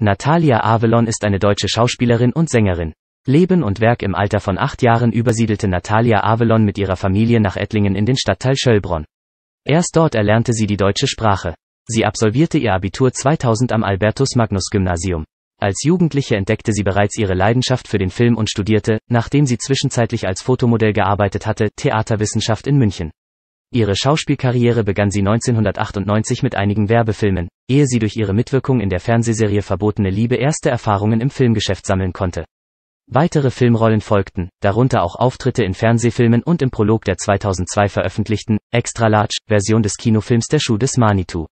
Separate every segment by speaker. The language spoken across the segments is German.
Speaker 1: Natalia Avelon ist eine deutsche Schauspielerin und Sängerin. Leben und Werk im Alter von acht Jahren übersiedelte Natalia Avelon mit ihrer Familie nach Ettlingen in den Stadtteil Schöllbronn. Erst dort erlernte sie die deutsche Sprache. Sie absolvierte ihr Abitur 2000 am Albertus-Magnus-Gymnasium. Als Jugendliche entdeckte sie bereits ihre Leidenschaft für den Film und studierte, nachdem sie zwischenzeitlich als Fotomodell gearbeitet hatte, Theaterwissenschaft in München. Ihre Schauspielkarriere begann sie 1998 mit einigen Werbefilmen, ehe sie durch ihre Mitwirkung in der Fernsehserie Verbotene Liebe erste Erfahrungen im Filmgeschäft sammeln konnte. Weitere Filmrollen folgten, darunter auch Auftritte in Fernsehfilmen und im Prolog der 2002 veröffentlichten Extra Large Version des Kinofilms Der Schuh des Manitou.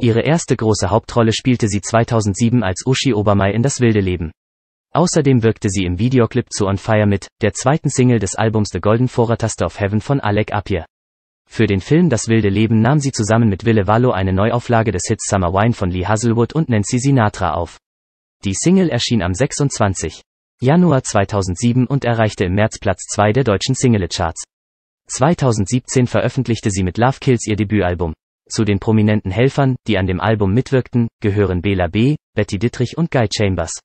Speaker 1: Ihre erste große Hauptrolle spielte sie 2007 als Uschi Obermei in Das wilde Leben. Außerdem wirkte sie im Videoclip zu On Fire mit, der zweiten Single des Albums The Golden Vorraters of Heaven von Alec Apier. Für den Film Das wilde Leben nahm sie zusammen mit Wille Wallo eine Neuauflage des Hits Summer Wine von Lee Hazelwood und Nancy Sinatra auf. Die Single erschien am 26. Januar 2007 und erreichte im März Platz 2 der deutschen Singlecharts. 2017 veröffentlichte sie mit Love Kills ihr Debütalbum. Zu den prominenten Helfern, die an dem Album mitwirkten, gehören Bela B., Betty Dittrich und Guy Chambers.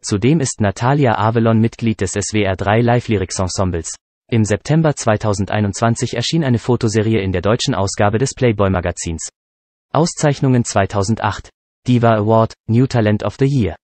Speaker 1: Zudem ist Natalia Avelon Mitglied des SWR3 Live Lyrics Ensembles. Im September 2021 erschien eine Fotoserie in der deutschen Ausgabe des Playboy-Magazins. Auszeichnungen 2008 Diva Award, New Talent of the Year